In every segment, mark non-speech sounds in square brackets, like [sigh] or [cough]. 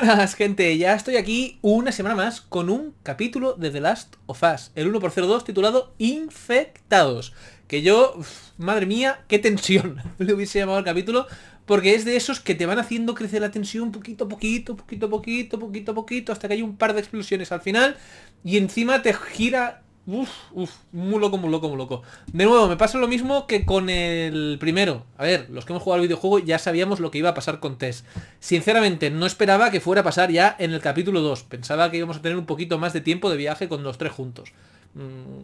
buenas gente, ya estoy aquí una semana más con un capítulo de The Last of Us, el 1x02 titulado Infectados, que yo, madre mía, qué tensión [laughs] le hubiese llamado al capítulo, porque es de esos que te van haciendo crecer la tensión poquito a poquito, poquito a poquito, poquito a poquito, hasta que hay un par de explosiones al final y encima te gira Uf, uf, muy loco, muy loco, muy loco. De nuevo, me pasa lo mismo que con el primero. A ver, los que hemos jugado al videojuego ya sabíamos lo que iba a pasar con Tess. Sinceramente, no esperaba que fuera a pasar ya en el capítulo 2. Pensaba que íbamos a tener un poquito más de tiempo de viaje con los tres juntos. Mm,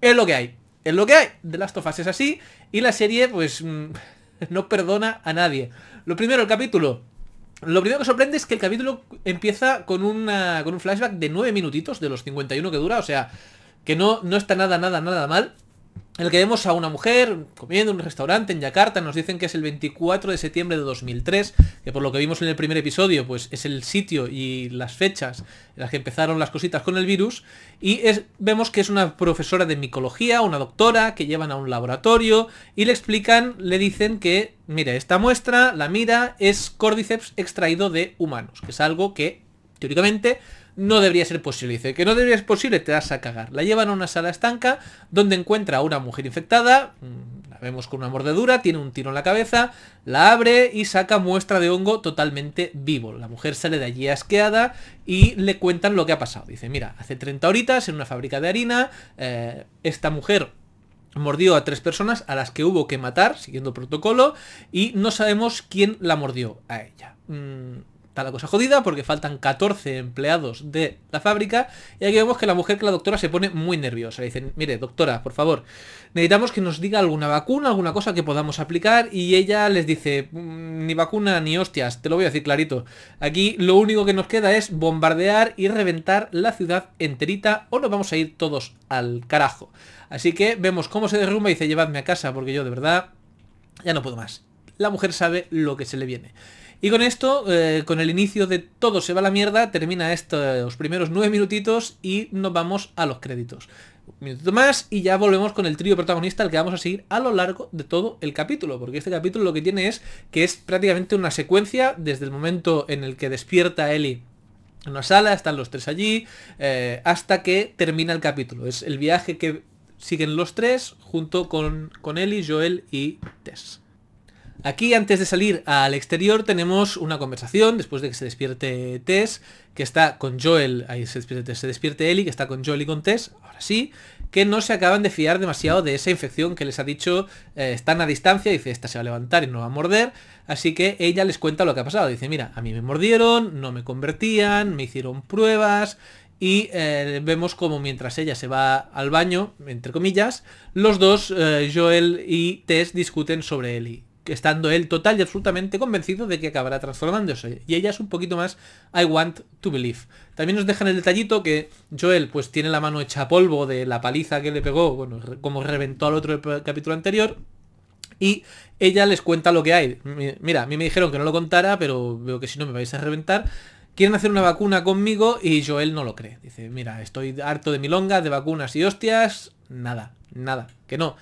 es lo que hay. Es lo que hay. de Last of Us es así. Y la serie, pues, mm, [laughs] no perdona a nadie. Lo primero, el capítulo. Lo primero que sorprende es que el capítulo empieza con, con un flashback de 9 minutitos de los 51 que dura, o sea, que no, no está nada, nada, nada mal en el que vemos a una mujer comiendo en un restaurante en Yakarta, nos dicen que es el 24 de septiembre de 2003, que por lo que vimos en el primer episodio, pues es el sitio y las fechas en las que empezaron las cositas con el virus, y es, vemos que es una profesora de micología, una doctora, que llevan a un laboratorio, y le explican, le dicen que, mira, esta muestra, la mira, es cordyceps extraído de humanos, que es algo que, teóricamente, no debería ser posible. Dice que no debería ser posible, te das a cagar. La llevan a una sala estanca donde encuentra a una mujer infectada, mm, la vemos con una mordedura, tiene un tiro en la cabeza, la abre y saca muestra de hongo totalmente vivo. La mujer sale de allí asqueada y le cuentan lo que ha pasado. Dice, mira, hace 30 horitas en una fábrica de harina, eh, esta mujer mordió a tres personas a las que hubo que matar, siguiendo protocolo, y no sabemos quién la mordió a ella. Mm, la cosa jodida porque faltan 14 empleados de la fábrica y aquí vemos que la mujer, que la doctora, se pone muy nerviosa. Le dicen, mire, doctora, por favor, necesitamos que nos diga alguna vacuna, alguna cosa que podamos aplicar y ella les dice, mm, ni vacuna ni hostias, te lo voy a decir clarito. Aquí lo único que nos queda es bombardear y reventar la ciudad enterita o nos vamos a ir todos al carajo. Así que vemos cómo se derrumba y dice, llevadme a casa porque yo de verdad ya no puedo más. La mujer sabe lo que se le viene. Y con esto, eh, con el inicio de Todo se va a la mierda, termina estos primeros nueve minutitos y nos vamos a los créditos. Un minutito más y ya volvemos con el trío protagonista al que vamos a seguir a lo largo de todo el capítulo, porque este capítulo lo que tiene es que es prácticamente una secuencia desde el momento en el que despierta Eli en una sala, están los tres allí, eh, hasta que termina el capítulo. Es el viaje que siguen los tres junto con, con Ellie, Joel y Tess. Aquí antes de salir al exterior tenemos una conversación después de que se despierte Tess, que está con Joel, ahí se despierte, se Ellie, que está con Joel y con Tess, ahora sí, que no se acaban de fiar demasiado de esa infección que les ha dicho, eh, están a distancia, dice, esta se va a levantar y no va a morder, así que ella les cuenta lo que ha pasado, dice, mira, a mí me mordieron, no me convertían, me hicieron pruebas, y eh, vemos como mientras ella se va al baño, entre comillas, los dos, eh, Joel y Tess, discuten sobre Ellie estando él total y absolutamente convencido de que acabará transformándose. Y ella es un poquito más I want to believe. También nos dejan el detallito que Joel pues tiene la mano hecha polvo de la paliza que le pegó, bueno, como reventó al otro capítulo anterior. Y ella les cuenta lo que hay. Mira, a mí me dijeron que no lo contara, pero veo que si no me vais a reventar quieren hacer una vacuna conmigo y Joel no lo cree. Dice, mira, estoy harto de milongas, de vacunas y hostias. Nada, nada, que no.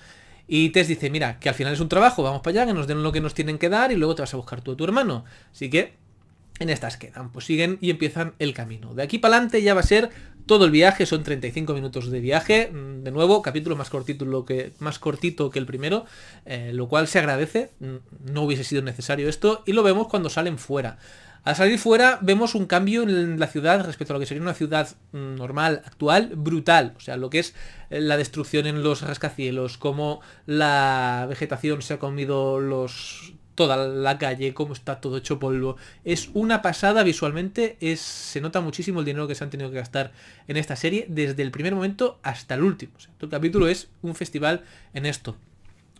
Y Tess dice, mira, que al final es un trabajo, vamos para allá, que nos den lo que nos tienen que dar y luego te vas a buscar tú a tu hermano. Así que en estas quedan, pues siguen y empiezan el camino. De aquí para adelante ya va a ser todo el viaje, son 35 minutos de viaje, mm, de nuevo, capítulo más cortito, que, más cortito que el primero, eh, lo cual se agradece, mm, no hubiese sido necesario esto, y lo vemos cuando salen fuera. Al salir fuera vemos un cambio en la ciudad respecto a lo que sería una ciudad mm, normal, actual, brutal. O sea, lo que es eh, la destrucción en los rascacielos, cómo la vegetación se ha comido toda la calle, cómo está todo hecho polvo. Es una pasada visualmente, es, se nota muchísimo el dinero que se han tenido que gastar en esta serie desde el primer momento hasta el último. el capítulo es un festival en esto.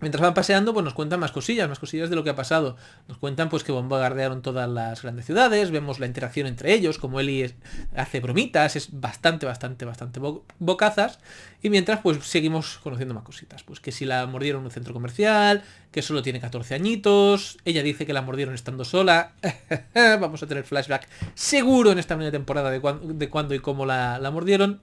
Mientras van paseando, pues nos cuentan más cosillas, más cosillas de lo que ha pasado. Nos cuentan pues que bombardearon todas las grandes ciudades, vemos la interacción entre ellos, como Eli hace bromitas, es bastante, bastante, bastante bocazas. Y mientras pues seguimos conociendo más cositas. Pues que si la mordieron en un centro comercial, que solo tiene 14 añitos, ella dice que la mordieron estando sola. [laughs] Vamos a tener flashback seguro en esta media temporada de, de cuándo y cómo la, la mordieron.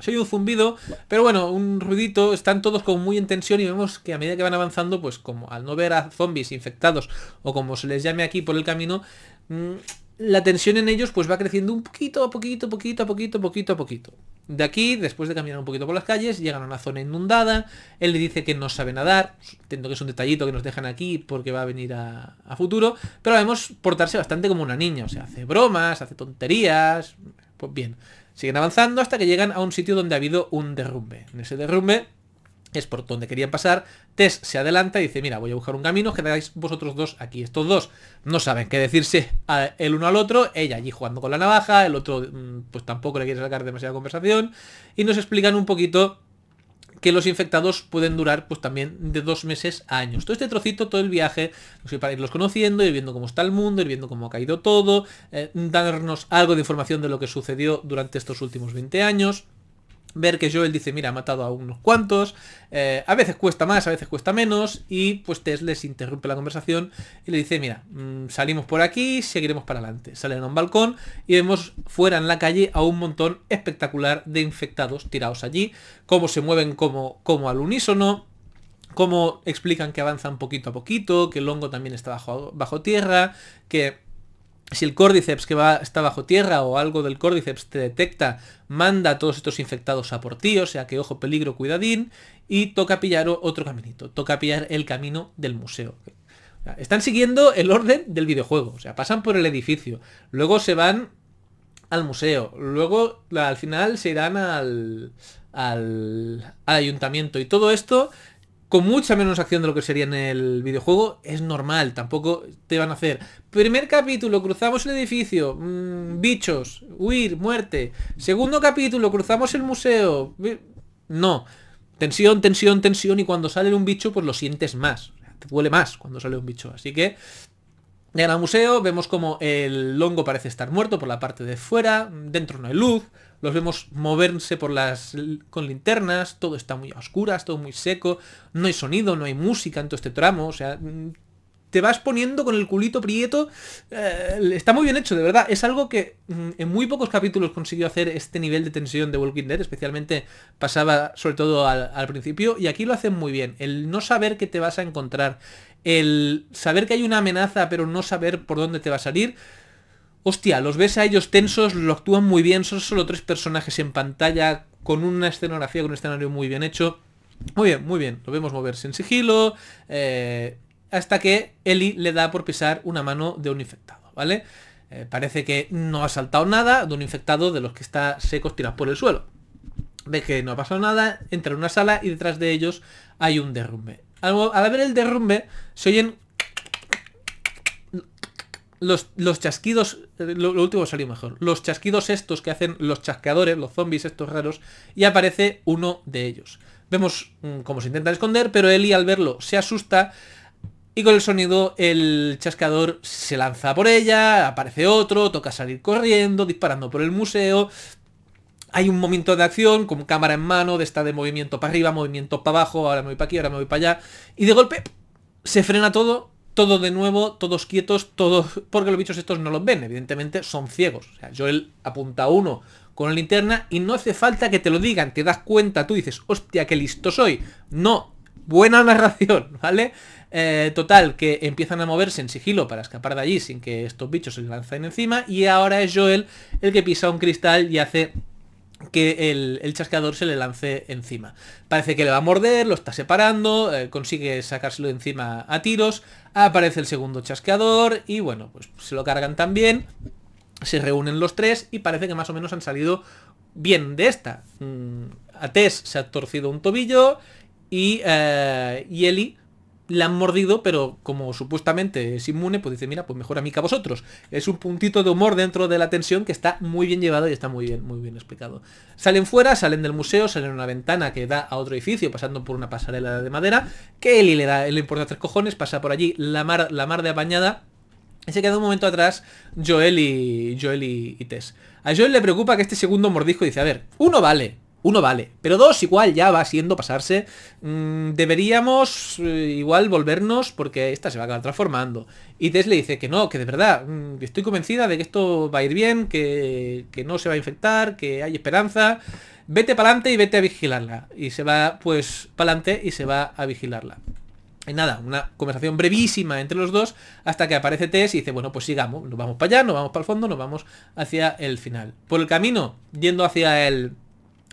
Soy un zumbido, pero bueno, un ruidito, están todos como muy en tensión y vemos que a medida que van avanzando, pues como al no ver a zombies infectados o como se les llame aquí por el camino, mm, la tensión en ellos pues va creciendo un poquito a poquito, poquito a poquito, poquito a poquito. De aquí, después de caminar un poquito por las calles, llegan a una zona inundada, él le dice que no sabe nadar, entiendo que es un detallito que nos dejan aquí porque va a venir a, futuro, pero vemos portarse bastante como una niña, o sea, hace bromas, hace tonterías, pues bien. Siguen avanzando hasta que llegan a un sitio donde ha habido un derrumbe. En ese derrumbe es por donde querían pasar. Tess se adelanta y dice, mira, voy a buscar un camino, quedáis vosotros dos aquí. Estos dos no saben qué decirse el uno al otro, ella allí jugando con la navaja, el otro mm, pues tampoco le quiere sacar demasiada conversación, y nos explican un poquito que los infectados pueden durar pues también de dos meses a años. Todo este trocito, todo el viaje, para irlos conociendo, ir viendo cómo está el mundo, ir viendo cómo ha caído todo, eh, darnos algo de información de lo que sucedió durante estos últimos 20 años ver que Joel dice, mira, ha matado a unos cuantos, eh, a veces cuesta más, a veces cuesta menos, y pues Tess les interrumpe la conversación y le dice, mira, mm, salimos por aquí, seguiremos para adelante. Salen a un balcón y vemos fuera en la calle a un montón espectacular de infectados tirados allí, cómo se mueven como, como al unísono, cómo explican que avanzan poquito a poquito, que el hongo también está bajo tierra, que si el córdiceps que va, está bajo tierra o algo del córdiceps te detecta, manda a todos estos infectados a por ti, o sea que ojo, peligro, cuidadín, y toca pillar otro caminito, toca pillar el camino del museo. están siguiendo el orden del videojuego, o sea, pasan por el edificio, luego se van al museo, luego al final se irán al, al ayuntamiento y todo esto con mucha menos acción de lo que sería en el videojuego, es normal, tampoco te van a hacer. Primer capítulo, cruzamos el edificio, mm, bichos, huir, muerte. Segundo capítulo, cruzamos el museo. No. Tensión, tensión, tensión y cuando sale un bicho pues lo sientes más. Te duele más cuando sale un bicho. Así que en el museo, vemos como el longo parece estar muerto por la parte de fuera, dentro no hay luz, los vemos moverse por las con linternas, todo está muy a oscuras, todo muy seco, no hay sonido, no hay música en todo este tramo, o sea, mm, te vas poniendo con el culito prieto. Eh, está muy bien hecho, de verdad. Es algo que mm, en muy pocos capítulos consiguió hacer este nivel de tensión de Walking Dead, especialmente pasaba sobre todo al, principio, y aquí lo hacen muy bien. El no saber qué te vas a encontrar, el saber que hay una amenaza pero no saber por dónde te va a salir hostia, los ves a ellos tensos, lo actúan muy bien, son solo tres personajes en pantalla, con una escenografía, con un escenario muy bien hecho. Muy bien, muy bien, lo vemos moverse en sigilo, eh, hasta que Eli le da por pisar una mano de un infectado, ¿vale? Eh, parece que no ha saltado nada de un infectado de los que está secos tirados por el suelo. Ve que no ha pasado nada, entra en una sala y detrás de ellos hay un derrumbe. al ver el derrumbe se oyen los, chasquidos, eh, lo, último salió mejor, los chasquidos estos que hacen los chasqueadores, los zombies estos raros, y aparece uno de ellos. Vemos como mm, cómo se intenta esconder, pero Eli al verlo se asusta y con el sonido el chasqueador se lanza por ella, aparece otro, toca salir corriendo, disparando por el museo. Hay un momento de acción con cámara en mano, de esta de movimiento para arriba, movimiento para abajo, ahora me voy para aquí, ahora me voy para allá. Y de golpe se frena todo todo de nuevo, todos quietos, todos... Porque los bichos estos no los ven, evidentemente son ciegos. O sea, Joel apunta a uno con la linterna y no hace falta que te lo digan, te das cuenta, tú dices, hostia, qué listo soy. No, buena [laughs] narración, ¿vale? Eh, total, que empiezan a moverse en sigilo para escapar de allí sin que estos bichos se lancen encima y ahora es Joel el que pisa un cristal y hace que el, chasqueador se le lance encima. Parece que le va a morder, lo está separando, eh, consigue sacárselo encima a tiros, aparece el segundo chasqueador y bueno, pues se lo cargan también, se reúnen los tres y parece que más o menos han salido bien de esta. Mm, a Tess se ha torcido un tobillo y, eh, y la han mordido, pero como supuestamente es inmune, pues dice, mira, pues mejor a mí que a vosotros. Es un puntito de humor dentro de la tensión que está muy bien llevado y está muy bien, muy bien explicado. Salen fuera, salen del museo, salen a una ventana que da a otro edificio, pasando por una pasarela de madera, que Eli le da, le importa tres cojones, pasa por allí la mar, la mar de apañada, y se queda un momento atrás Joel y, Joel y, y Tess. A Joel le preocupa que este segundo mordisco dice, a ver, uno vale, uno vale, pero dos igual ya va siendo pasarse. Mm, deberíamos eh, igual volvernos porque esta se va a acabar transformando. Y Tess le dice que no, que de verdad, mm, estoy convencida de que esto va a ir bien, que, que no se va a infectar, que hay esperanza. Vete para adelante y vete a vigilarla. Y se va pues para adelante y se va a vigilarla. Y nada, una conversación brevísima entre los dos hasta que aparece Tess y dice, bueno, pues sigamos, nos vamos para allá, nos vamos para el fondo, nos vamos hacia el final. Por el camino, yendo hacia el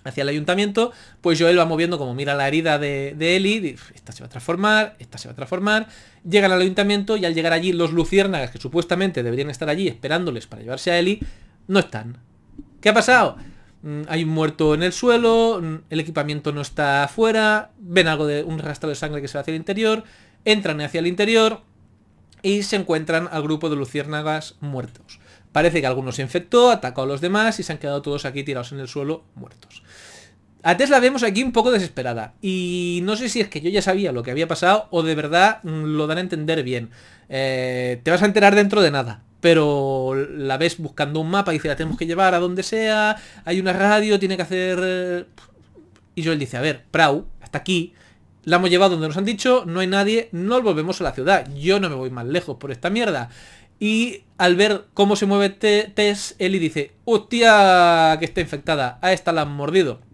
hacia el ayuntamiento, pues Joel va moviendo como mira la herida de, de Eli, esta se va a transformar, esta se va a transformar, llegan al ayuntamiento y al llegar allí los luciérnagas que supuestamente deberían estar allí esperándoles para llevarse a Eli, no están. ¿Qué ha pasado? Mm, hay un muerto en el suelo, mm, el equipamiento no está afuera, ven algo de un rastro de sangre que se va hacia el interior, entran hacia el interior y se encuentran al grupo de luciérnagas muertos. Parece que alguno se infectó, atacó a los demás y se han quedado todos aquí tirados en el suelo muertos. A la vemos aquí un poco desesperada. Y no sé si es que yo ya sabía lo que había pasado o de verdad mm, lo dan a entender bien. Eh, te vas a enterar dentro de nada. Pero la ves buscando un mapa y dice, la tenemos que llevar a donde sea, hay una radio, tiene que hacer... Eh, y Joel dice, a ver, Prau, hasta aquí, la hemos llevado donde nos han dicho, no hay nadie, no volvemos a la ciudad. Yo no me voy más lejos por esta mierda. Y al ver cómo se mueve Tess, Eli dice, hostia, que está infectada, a esta la han mordido.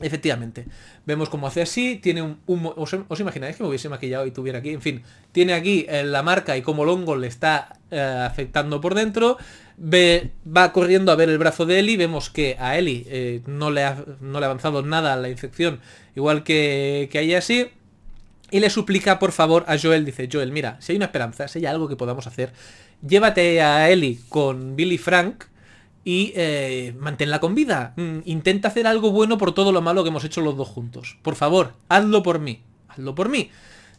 Efectivamente. Vemos cómo hace así, tiene un... ¿os, imagináis que me hubiese maquillado y tuviera aquí? En fin, tiene aquí eh, la marca y cómo Longo le está eh, afectando por dentro. va corriendo a ver el brazo de Eli, vemos que a Eli eh, no, le ha, no le ha avanzado nada la infección, igual que, que a ella Y le suplica por favor a Joel, dice, Joel, mira, si hay una esperanza, si hay algo que podamos hacer, llévate a Eli con Billy Frank, y eh, manténla con vida. Mm, intenta hacer algo bueno por todo lo malo que hemos hecho los dos juntos. Por favor, hazlo por mí. Hazlo por mí.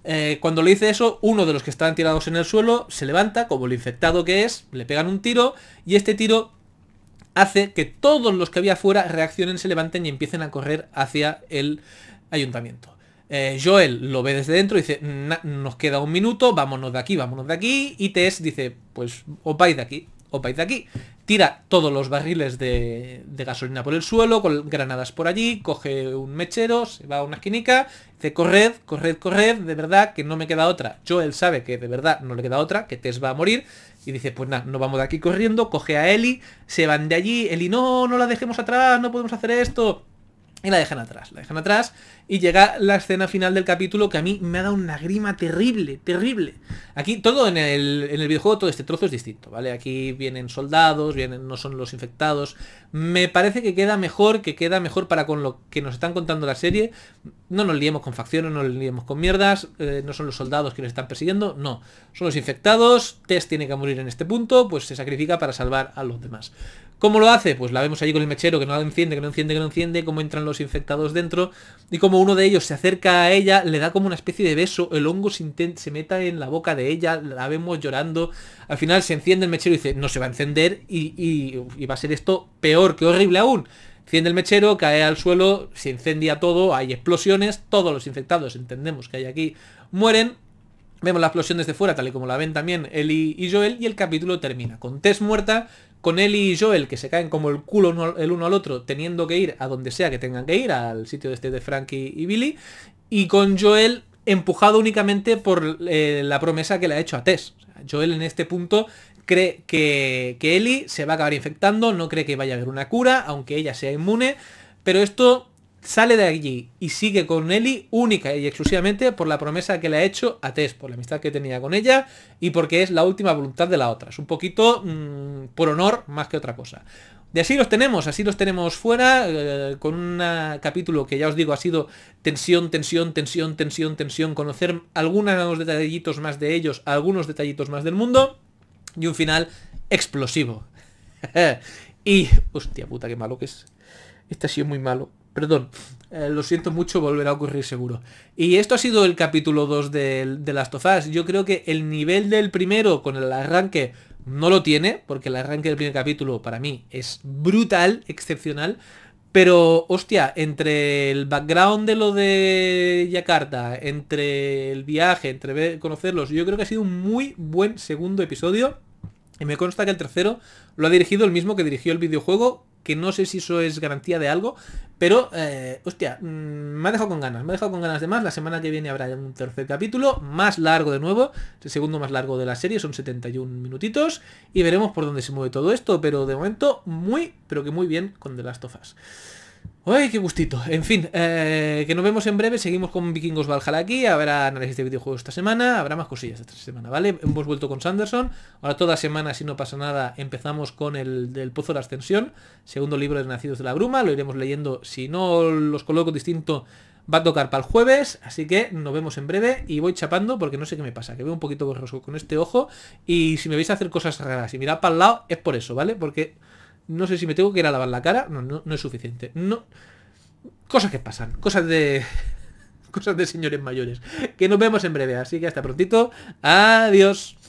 Eh, cuando le dice eso, uno de los que están tirados en el suelo se levanta, como el infectado que es, le pegan un tiro y este tiro hace que todos los que había afuera reaccionen, se levanten y empiecen a correr hacia el ayuntamiento. Eh, Joel lo ve desde dentro y dice, nos queda un minuto, vámonos de aquí, vámonos de aquí. Y Tess dice, pues os vais de aquí país vais de aquí. Tira todos los barriles de, gasolina por el suelo, con granadas por allí, coge un mechero, se va a una esquinica, dice corred, corred, corred, de verdad que no me queda otra. Joel sabe que de verdad no le queda otra, que Tess va a morir, y dice, pues nada, nos vamos de aquí corriendo, coge a Eli, se van de allí, Eli, no, no la dejemos atrás, no podemos hacer esto. Y la dejan atrás, la dejan atrás y llega la escena final del capítulo que a mí me ha dado una grima terrible, terrible. Aquí todo en el, en videojuego, todo este trozo es distinto, ¿vale? Aquí vienen soldados, vienen, no son los infectados. Me parece que queda mejor, que queda mejor para con lo que nos están contando la serie. No nos liemos con facciones, no nos liemos con mierdas, eh, no son los soldados quienes están persiguiendo, no. Son los infectados, Tess tiene que morir en este punto, pues se sacrifica para salvar a los demás. ¿Cómo lo hace? Pues la vemos allí con el mechero que no enciende, que no enciende, que no enciende, cómo entran los infectados dentro y como uno de ellos se acerca a ella, le da como una especie de beso, el hongo se, mete en la boca de ella, la vemos llorando, al final se enciende el mechero y dice, no se va a encender y, va a ser esto peor que horrible aún. Enciende el mechero, cae al suelo, se incendia todo, hay explosiones, todos los infectados, entendemos que hay aquí, mueren, Vemos la explosión desde fuera, tal y como la ven también Eli y Joel, y el capítulo termina con Tess muerta, con Ellie y Joel que se caen como el culo el uno al otro, teniendo que ir a donde sea que tengan que ir, al sitio este de Frankie y Billy, y con Joel empujado únicamente por eh, la promesa que le ha hecho a Tess. Joel en este punto cree que, que Ellie se va a acabar infectando, no cree que vaya a haber una cura, aunque ella sea inmune, pero esto sale de allí y sigue con Nelly única y exclusivamente por la promesa que le ha hecho a Tess, por la amistad que tenía con ella y porque es la última voluntad de la otra. Es un poquito mm, por honor más que otra cosa. Y así los tenemos, así los tenemos fuera, eh, con un capítulo que ya os digo ha sido tensión, tensión, tensión, tensión, tensión, conocer algunos detallitos más de ellos, algunos detallitos más del mundo y un final explosivo. [laughs] y, hostia puta, qué malo que es. Este ha sido muy malo. Perdón, eh, lo siento mucho, volverá a ocurrir seguro. Y esto ha sido el capítulo 2 de, las Last of Us. Yo creo que el nivel del primero con el arranque no lo tiene, porque el arranque del primer capítulo para mí es brutal, excepcional. Pero, hostia, entre el background de lo de Yakarta, entre el viaje, entre conocerlos, yo creo que ha sido un muy buen segundo episodio. Y me consta que el tercero lo ha dirigido el mismo que dirigió el videojuego, que no sé si eso es garantía de algo, pero, eh, hostia, mm, me ha dejado con ganas, me ha dejado con ganas de más. La semana que viene habrá un tercer capítulo, más largo de nuevo, el segundo más largo de la serie, son 71 minutitos, y veremos por dónde se mueve todo esto, pero de momento muy, pero que muy bien con The Last of Us. ¡Ay, qué gustito! En fin, eh, que nos vemos en breve. Seguimos con Vikingos Valhalla aquí. Habrá análisis de videojuegos esta semana. Habrá más cosillas esta semana, ¿vale? Hemos vuelto con Sanderson. Ahora toda semana, si no pasa nada, empezamos con el del Pozo de la Ascensión. Segundo libro de Nacidos de la Bruma. Lo iremos leyendo. Si no los coloco distinto, va a tocar para el jueves. Así que nos vemos en breve. Y voy chapando porque no sé qué me pasa. Que veo un poquito borroso con este ojo. Y si me veis a hacer cosas raras y mirad para el lado, es por eso, ¿vale? Porque no sé si me tengo que ir a lavar la cara, no, no, no es suficiente. No. Cosas que pasan, cosas de. [laughs] cosas de señores mayores. Que nos vemos en breve, así que hasta prontito. Adiós.